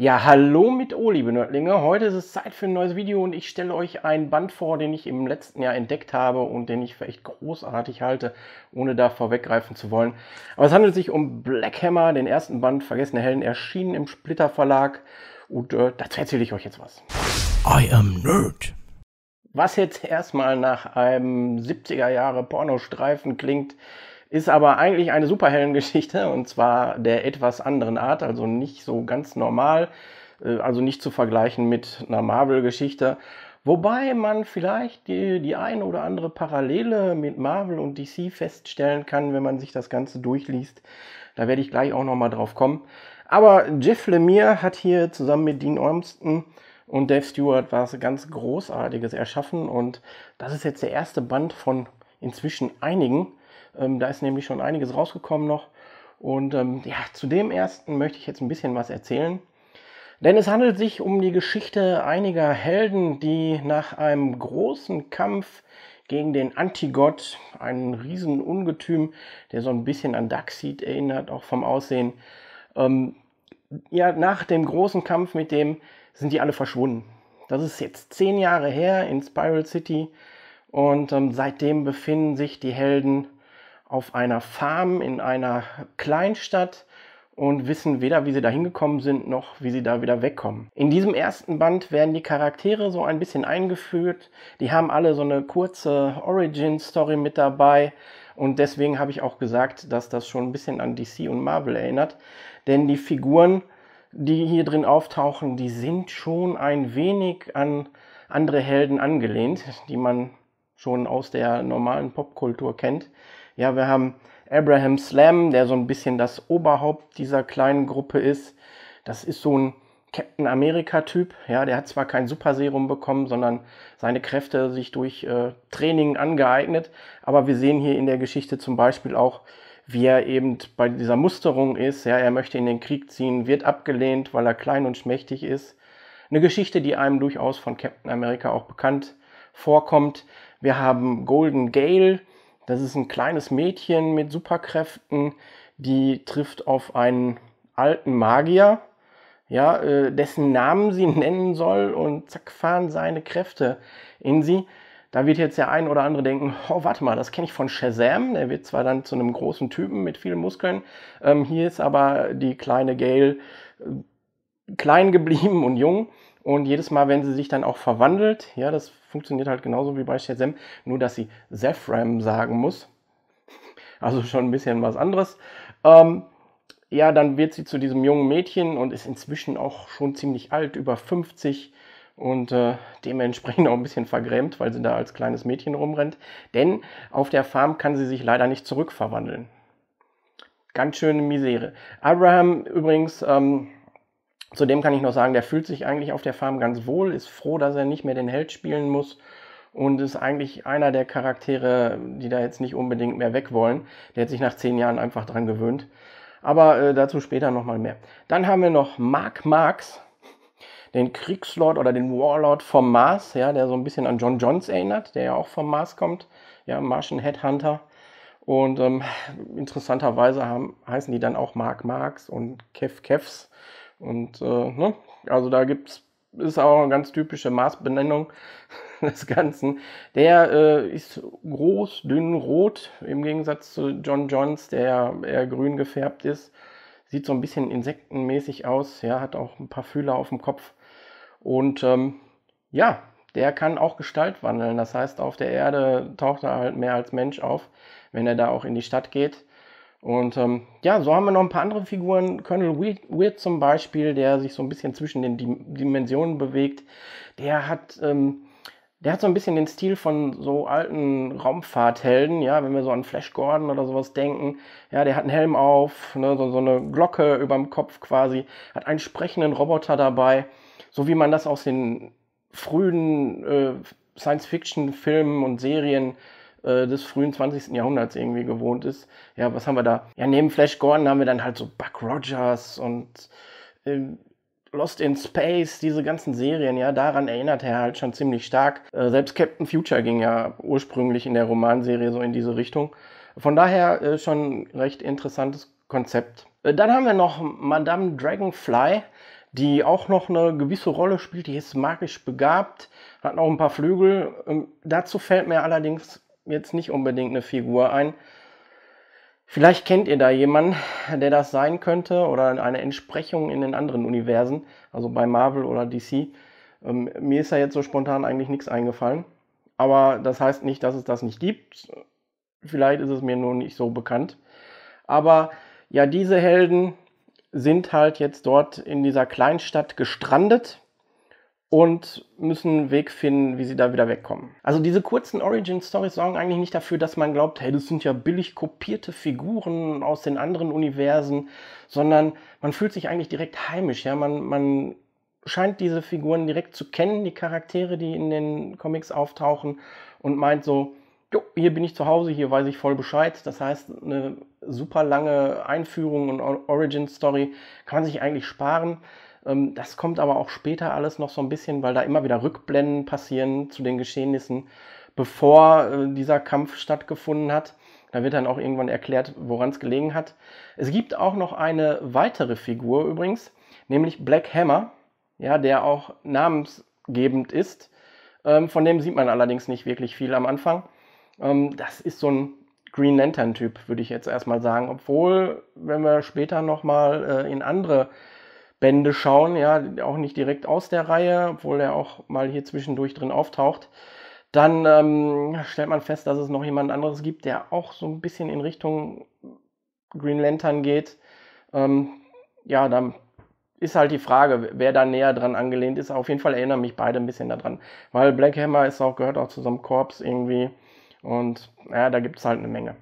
Ja, hallo mit O, liebe Nördlinge. Heute ist es Zeit für ein neues Video und ich stelle euch einen Band vor, den ich im letzten Jahr entdeckt habe und den ich für echt großartig halte, ohne da vorweggreifen zu wollen. Aber es handelt sich um Black Hammer, den ersten Band Vergessene Helden, erschienen im Splitter Verlag und äh, dazu erzähle ich euch jetzt was. I am Nerd. Was jetzt erstmal nach einem 70er Jahre Pornostreifen klingt, ist aber eigentlich eine Superheldengeschichte und zwar der etwas anderen Art, also nicht so ganz normal, äh, also nicht zu vergleichen mit einer Marvel-Geschichte. Wobei man vielleicht die, die eine oder andere Parallele mit Marvel und DC feststellen kann, wenn man sich das Ganze durchliest. Da werde ich gleich auch nochmal drauf kommen. Aber Jeff Lemire hat hier zusammen mit Dean Ormston und Dave Stewart was ganz Großartiges erschaffen und das ist jetzt der erste Band von inzwischen einigen. Ähm, da ist nämlich schon einiges rausgekommen noch. Und ähm, ja, zu dem ersten möchte ich jetzt ein bisschen was erzählen. Denn es handelt sich um die Geschichte einiger Helden, die nach einem großen Kampf gegen den Antigott, einen riesen Ungetüm, der so ein bisschen an Darkseid erinnert, auch vom Aussehen. Ähm, ja, nach dem großen Kampf mit dem sind die alle verschwunden. Das ist jetzt zehn Jahre her in Spiral City und ähm, seitdem befinden sich die Helden auf einer Farm in einer Kleinstadt und wissen weder, wie sie da hingekommen sind, noch wie sie da wieder wegkommen. In diesem ersten Band werden die Charaktere so ein bisschen eingeführt. Die haben alle so eine kurze Origin-Story mit dabei. Und deswegen habe ich auch gesagt, dass das schon ein bisschen an DC und Marvel erinnert. Denn die Figuren, die hier drin auftauchen, die sind schon ein wenig an andere Helden angelehnt, die man schon aus der normalen Popkultur kennt. Ja, wir haben Abraham Slam, der so ein bisschen das Oberhaupt dieser kleinen Gruppe ist. Das ist so ein Captain America-Typ. Ja, der hat zwar kein Superserum bekommen, sondern seine Kräfte sich durch äh, Training angeeignet. Aber wir sehen hier in der Geschichte zum Beispiel auch, wie er eben bei dieser Musterung ist. Ja, er möchte in den Krieg ziehen, wird abgelehnt, weil er klein und schmächtig ist. Eine Geschichte, die einem durchaus von Captain America auch bekannt vorkommt. Wir haben Golden Gale, das ist ein kleines Mädchen mit Superkräften, die trifft auf einen alten Magier, ja, äh, dessen Namen sie nennen soll und zack fahren seine Kräfte in sie. Da wird jetzt der ein oder andere denken, oh, warte mal, das kenne ich von Shazam. Der wird zwar dann zu einem großen Typen mit vielen Muskeln. Ähm, hier ist aber die kleine Gail äh, klein geblieben und jung und jedes Mal, wenn sie sich dann auch verwandelt, ja, das funktioniert halt genauso wie bei Shazam, nur dass sie Zephram sagen muss. Also schon ein bisschen was anderes. Ähm, ja, dann wird sie zu diesem jungen Mädchen und ist inzwischen auch schon ziemlich alt, über 50 und äh, dementsprechend auch ein bisschen vergrämt, weil sie da als kleines Mädchen rumrennt. Denn auf der Farm kann sie sich leider nicht zurückverwandeln. Ganz schöne Misere. Abraham übrigens. Ähm, Zudem kann ich noch sagen, der fühlt sich eigentlich auf der Farm ganz wohl, ist froh, dass er nicht mehr den Held spielen muss und ist eigentlich einer der Charaktere, die da jetzt nicht unbedingt mehr weg wollen. Der hat sich nach zehn Jahren einfach dran gewöhnt. Aber äh, dazu später nochmal mehr. Dann haben wir noch Mark Marx, den Kriegslord oder den Warlord vom Mars, ja, der so ein bisschen an John Johns erinnert, der ja auch vom Mars kommt, ja, Martian Headhunter. Und ähm, interessanterweise haben, heißen die dann auch Mark Marx und Kev Kevs. Und äh, ne? also da gibt's ist auch eine ganz typische Maßbenennung des Ganzen. Der äh, ist groß, dünn, rot, im Gegensatz zu John Johns, der eher grün gefärbt ist. Sieht so ein bisschen insektenmäßig aus, ja, hat auch ein paar Fühler auf dem Kopf. Und ähm, ja, der kann auch Gestalt wandeln. Das heißt, auf der Erde taucht er halt mehr als Mensch auf, wenn er da auch in die Stadt geht. Und ähm, ja, so haben wir noch ein paar andere Figuren. Colonel Weird, zum Beispiel, der sich so ein bisschen zwischen den Dim Dimensionen bewegt, der hat, ähm, der hat so ein bisschen den Stil von so alten Raumfahrthelden, ja, wenn wir so an Flash Gordon oder sowas denken. Ja, der hat einen Helm auf, ne, so, so eine Glocke über dem Kopf quasi, hat einen sprechenden Roboter dabei, so wie man das aus den frühen äh, Science-Fiction-Filmen und Serien äh, äh, des frühen 20. Jahrhunderts irgendwie gewohnt ist. Ja, was haben wir da? Ja, neben Flash Gordon haben wir dann halt so Buck Rogers und äh, Lost in Space, diese ganzen Serien, ja, daran erinnert er halt schon ziemlich stark. Äh, selbst Captain Future ging ja ursprünglich in der Romanserie so in diese Richtung. Von daher äh, schon recht interessantes Konzept. Äh, dann haben wir noch Madame Dragonfly, die auch noch eine gewisse Rolle spielt. Die ist magisch begabt, hat noch ein paar Flügel. Ähm, dazu fällt mir allerdings jetzt nicht unbedingt eine Figur ein. Vielleicht kennt ihr da jemanden, der das sein könnte oder eine Entsprechung in den anderen Universen, also bei Marvel oder DC. Ähm, mir ist da jetzt so spontan eigentlich nichts eingefallen. Aber das heißt nicht, dass es das nicht gibt. Vielleicht ist es mir nur nicht so bekannt. Aber ja, diese Helden sind halt jetzt dort in dieser Kleinstadt gestrandet und müssen einen Weg finden, wie sie da wieder wegkommen. Also diese kurzen Origin Stories sorgen eigentlich nicht dafür, dass man glaubt, hey, das sind ja billig kopierte Figuren aus den anderen Universen, sondern man fühlt sich eigentlich direkt heimisch, ja, man man scheint diese Figuren direkt zu kennen, die Charaktere, die in den Comics auftauchen und meint so, jo, hier bin ich zu Hause, hier weiß ich voll Bescheid. Das heißt, eine super lange Einführung und Origin Story kann man sich eigentlich sparen. Ähm, das kommt aber auch später alles noch so ein bisschen, weil da immer wieder Rückblenden passieren zu den Geschehnissen, bevor äh, dieser Kampf stattgefunden hat. Da wird dann auch irgendwann erklärt, woran es gelegen hat. Es gibt auch noch eine weitere Figur übrigens, nämlich Black Hammer, ja, der auch namensgebend ist. Ähm, von dem sieht man allerdings nicht wirklich viel am Anfang. Ähm, das ist so ein Green Lantern-Typ, würde ich jetzt erstmal sagen. Obwohl, wenn wir später nochmal äh, in andere Bände schauen, ja, auch nicht direkt aus der Reihe, obwohl er auch mal hier zwischendurch drin auftaucht, dann ähm, stellt man fest, dass es noch jemand anderes gibt, der auch so ein bisschen in Richtung Green Lantern geht. Ähm, ja, dann ist halt die Frage, wer da näher dran angelehnt ist. Auf jeden Fall erinnern mich beide ein bisschen daran, weil Black Hammer ist auch, gehört auch zu so einem Korps irgendwie und ja, da gibt es halt eine Menge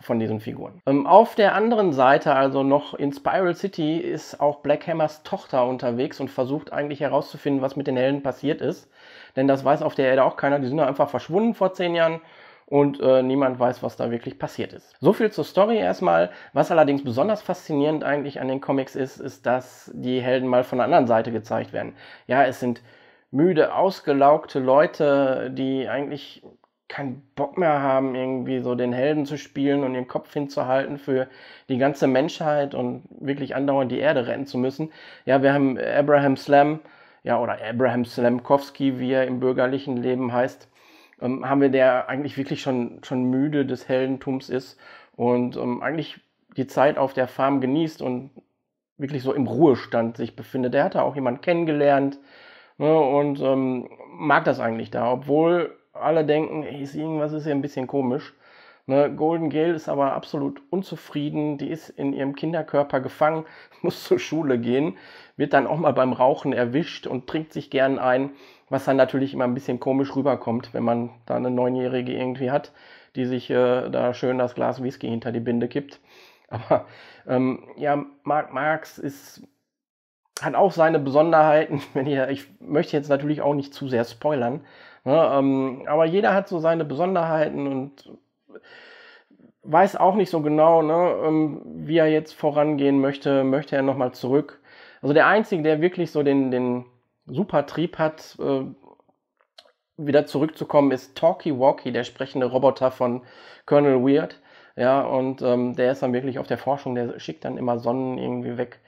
von diesen Figuren. Ähm, auf der anderen Seite, also noch in Spiral City, ist auch Black Hammers Tochter unterwegs und versucht eigentlich herauszufinden, was mit den Helden passiert ist. Denn das weiß auf der Erde auch keiner. Die sind einfach verschwunden vor zehn Jahren und äh, niemand weiß, was da wirklich passiert ist. So viel zur Story erstmal. Was allerdings besonders faszinierend eigentlich an den Comics ist, ist, dass die Helden mal von der anderen Seite gezeigt werden. Ja, es sind müde, ausgelaugte Leute, die eigentlich keinen Bock mehr haben, irgendwie so den Helden zu spielen und ihren Kopf hinzuhalten für die ganze Menschheit und wirklich andauernd die Erde retten zu müssen. Ja, wir haben Abraham Slam, ja, oder Abraham Slamkowski, wie er im bürgerlichen Leben heißt, ähm, haben wir, der eigentlich wirklich schon, schon müde des Heldentums ist und ähm, eigentlich die Zeit auf der Farm genießt und wirklich so im Ruhestand sich befindet. Der hat da auch jemanden kennengelernt ne, und ähm, mag das eigentlich da, obwohl alle denken, ey, ist irgendwas ist hier ein bisschen komisch. Ne, Golden Gale ist aber absolut unzufrieden, die ist in ihrem Kinderkörper gefangen, muss zur Schule gehen, wird dann auch mal beim Rauchen erwischt und trinkt sich gern ein, was dann natürlich immer ein bisschen komisch rüberkommt, wenn man da eine Neunjährige irgendwie hat, die sich äh, da schön das Glas Whisky hinter die Binde kippt. Aber ähm, ja, Mark Marx ist hat auch seine Besonderheiten. Wenn ihr, ich möchte jetzt natürlich auch nicht zu sehr spoilern, ne, ähm, aber jeder hat so seine Besonderheiten und weiß auch nicht so genau, ne, ähm, wie er jetzt vorangehen möchte. Möchte er nochmal zurück? Also der Einzige, der wirklich so den, den Supertrieb hat, äh, wieder zurückzukommen, ist Talkie Walkie, der sprechende Roboter von Colonel Weird. Ja, und ähm, der ist dann wirklich auf der Forschung, der schickt dann immer Sonnen irgendwie weg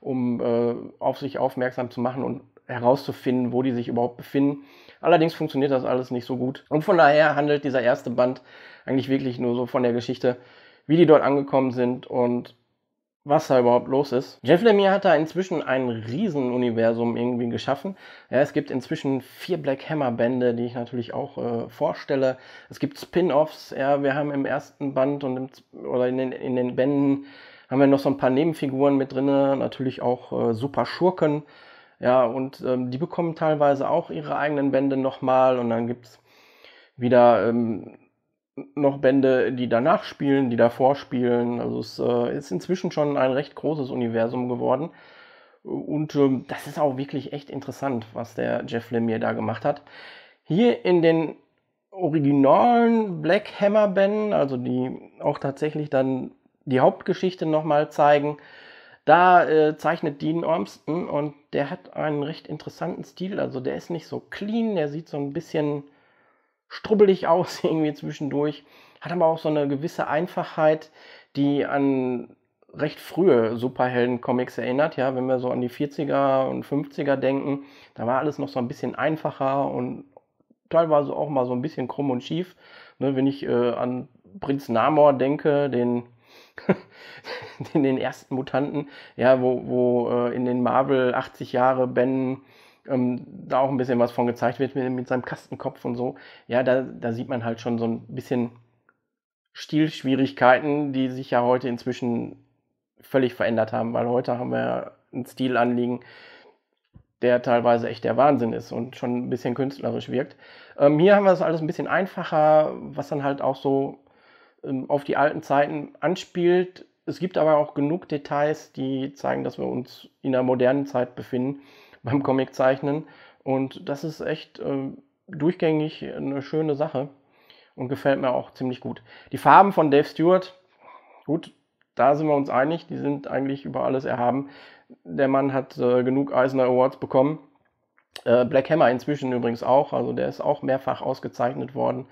um äh, auf sich aufmerksam zu machen und herauszufinden, wo die sich überhaupt befinden. Allerdings funktioniert das alles nicht so gut. Und von daher handelt dieser erste Band eigentlich wirklich nur so von der Geschichte, wie die dort angekommen sind und was da überhaupt los ist. Jeff Lemire hat da inzwischen ein Riesenuniversum irgendwie geschaffen. Ja, es gibt inzwischen vier Black Hammer Bände, die ich natürlich auch äh, vorstelle. Es gibt Spin-offs. Ja, wir haben im ersten Band und im, oder in den, in den Bänden haben wir noch so ein paar Nebenfiguren mit drin, natürlich auch äh, super Schurken. Ja, und ähm, die bekommen teilweise auch ihre eigenen Bände nochmal und dann gibt es wieder ähm, noch Bände, die danach spielen, die davor spielen. Also es äh, ist inzwischen schon ein recht großes Universum geworden. Und ähm, das ist auch wirklich echt interessant, was der Jeff Lemire da gemacht hat. Hier in den originalen Black Hammer Bänden, also die auch tatsächlich dann die Hauptgeschichte nochmal zeigen. Da äh, zeichnet Dean Ormston und der hat einen recht interessanten Stil. Also der ist nicht so clean, der sieht so ein bisschen strubbelig aus irgendwie zwischendurch, hat aber auch so eine gewisse Einfachheit, die an recht frühe Superhelden-Comics erinnert. Ja, wenn wir so an die 40er und 50er denken, da war alles noch so ein bisschen einfacher und teilweise auch mal so ein bisschen krumm und schief. Ne, wenn ich äh, an Prinz Namor denke, den in den ersten Mutanten, ja, wo, wo äh, in den Marvel 80 Jahre Ben ähm, da auch ein bisschen was von gezeigt wird mit, mit seinem Kastenkopf und so. Ja, da, da sieht man halt schon so ein bisschen Stilschwierigkeiten, die sich ja heute inzwischen völlig verändert haben, weil heute haben wir ein Stilanliegen, der teilweise echt der Wahnsinn ist und schon ein bisschen künstlerisch wirkt. Ähm, hier haben wir das alles ein bisschen einfacher, was dann halt auch so ähm, auf die alten Zeiten anspielt. Es gibt aber auch genug Details, die zeigen, dass wir uns in der modernen Zeit befinden beim Comiczeichnen. Und das ist echt äh, durchgängig eine schöne Sache und gefällt mir auch ziemlich gut. Die Farben von Dave Stewart, gut, da sind wir uns einig, die sind eigentlich über alles erhaben. Der Mann hat äh, genug Eisner Awards bekommen. Äh, Black Hammer inzwischen übrigens auch, also der ist auch mehrfach ausgezeichnet worden.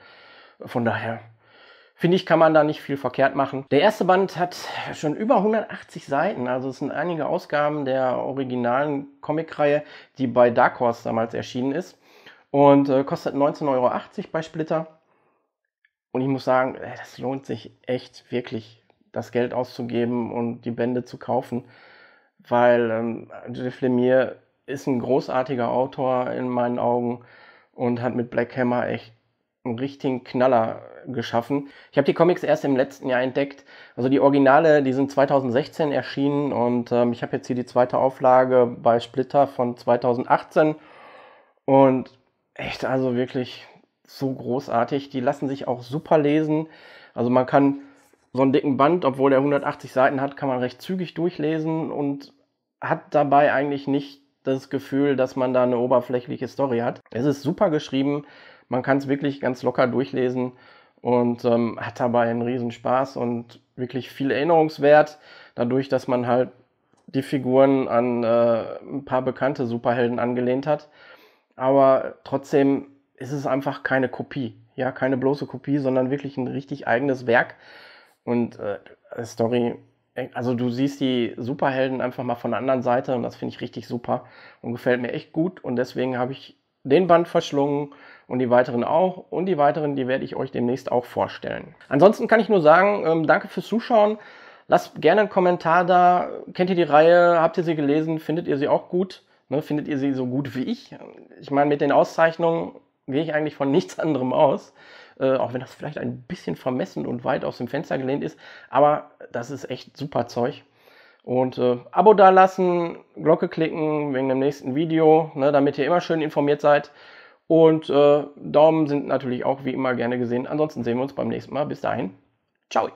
Von daher finde ich, kann man da nicht viel verkehrt machen. Der erste Band hat schon über 180 Seiten, also es sind einige Ausgaben der originalen Comicreihe, die bei Dark Horse damals erschienen ist und äh, kostet 19,80 Euro bei Splitter. Und ich muss sagen, äh, das lohnt sich echt wirklich, das Geld auszugeben und die Bände zu kaufen, weil ähm, Jeff ist ein großartiger Autor in meinen Augen und hat mit Black Hammer echt einen richtigen Knaller geschaffen. Ich habe die Comics erst im letzten Jahr entdeckt. Also die Originale, die sind 2016 erschienen und ähm, ich habe jetzt hier die zweite Auflage bei Splitter von 2018. Und echt, also wirklich so großartig. Die lassen sich auch super lesen. Also man kann so einen dicken Band, obwohl der 180 Seiten hat, kann man recht zügig durchlesen und hat dabei eigentlich nicht das Gefühl, dass man da eine oberflächliche Story hat. Es ist super geschrieben, man kann es wirklich ganz locker durchlesen und ähm, hat dabei einen riesen Spaß und wirklich viel Erinnerungswert, dadurch, dass man halt die Figuren an äh, ein paar bekannte Superhelden angelehnt hat. Aber trotzdem ist es einfach keine Kopie. Ja, keine bloße Kopie, sondern wirklich ein richtig eigenes Werk. Und äh, äh Story, äh, also du siehst die Superhelden einfach mal von der anderen Seite und das finde ich richtig super und gefällt mir echt gut. Und deswegen habe ich den Band verschlungen und die weiteren auch und die weiteren, die werde ich euch demnächst auch vorstellen. Ansonsten kann ich nur sagen, ähm, danke fürs Zuschauen. Lasst gerne einen Kommentar da. Kennt ihr die Reihe? Habt ihr sie gelesen? Findet ihr sie auch gut? Ne, findet ihr sie so gut wie ich? Ich meine, mit den Auszeichnungen gehe ich eigentlich von nichts anderem aus. Äh, auch wenn das vielleicht ein bisschen vermessen und weit aus dem Fenster gelehnt ist. Aber das ist echt super Zeug. Und äh, Abo dalassen, Glocke klicken wegen dem nächsten Video, ne, damit ihr immer schön informiert seid. Und äh, Daumen sind natürlich auch wie immer gerne gesehen. Ansonsten sehen wir uns beim nächsten Mal. Bis dahin. Ciao.